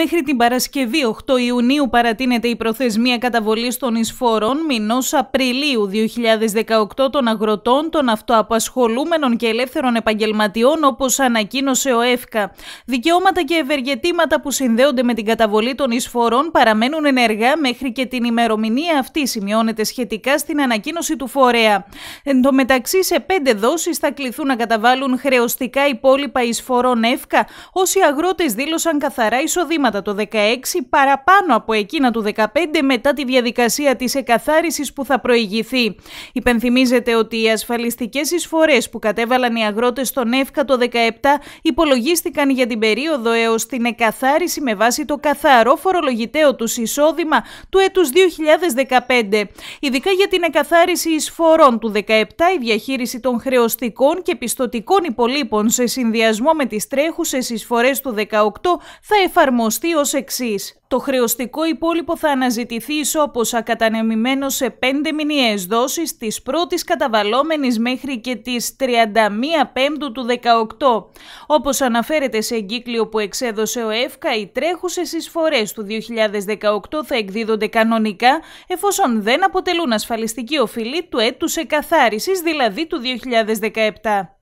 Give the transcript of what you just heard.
Μέχρι την Παρασκευή 8 Ιουνίου παρατείνεται η προθεσμία καταβολής των εισφόρων μηνός Απριλίου 2018 των αγροτών, των αυτοαπασχολούμενων και ελεύθερων επαγγελματιών όπως ανακοίνωσε ο ΕΦΚΑ. Δικαιώματα και ευεργετήματα που συνδέονται με την καταβολή των εισφορών παραμένουν ενεργά μέχρι και την ημερομηνία αυτή σημειώνεται σχετικά στην ανακοίνωση του φορέα. Εν τω μεταξύ σε πέντε δόσεις θα κληθούν να καταβάλουν χρεωστικά υπόλοιπα εισφορών ΕΦΚΑ όσοι αγρότες δήλωσαν καθαρά εισοδήματα το 16 παραπάνω από εκείνα του 15 μετά τη διαδικασία της εκαθάρισης που θα προηγηθεί. Υπενθυμίζεται ότι οι ασφαλιστικές εισφορές που κατέβαλαν οι αγρότες στον ΕΦΚΑ το 17 υπολογίστηκαν για την περίοδο έως την εκαθάριση με βάση το καθαρό φορολογητέο τους εισόδημα του έτους 2015. Ειδικά για την εκαθάριση εισφορών του 17 η διαχείριση των χρεωστικών και πιστοτικών υπολείπων σε συνδυασμό με τις τρέχουσες εισφορές του 18 θα εφαρμοστεί το χρεωστικό υπόλοιπο θα αναζητηθεί όπως κατανεμημένο σε πέντε μηνιαίες δόσεις της πρώτης καταβαλόμενης μέχρι και της 31 Πέμπτου του 18. Όπως αναφέρεται σε εγκύκλιο που εξέδωσε ο ΕΦΚΑ, οι τρέχουσες εισφορές του 2018 θα εκδίδονται κανονικά εφόσον δεν αποτελούν ασφαλιστική οφειλή του έτους εκαθάρισης, δηλαδή του 2017.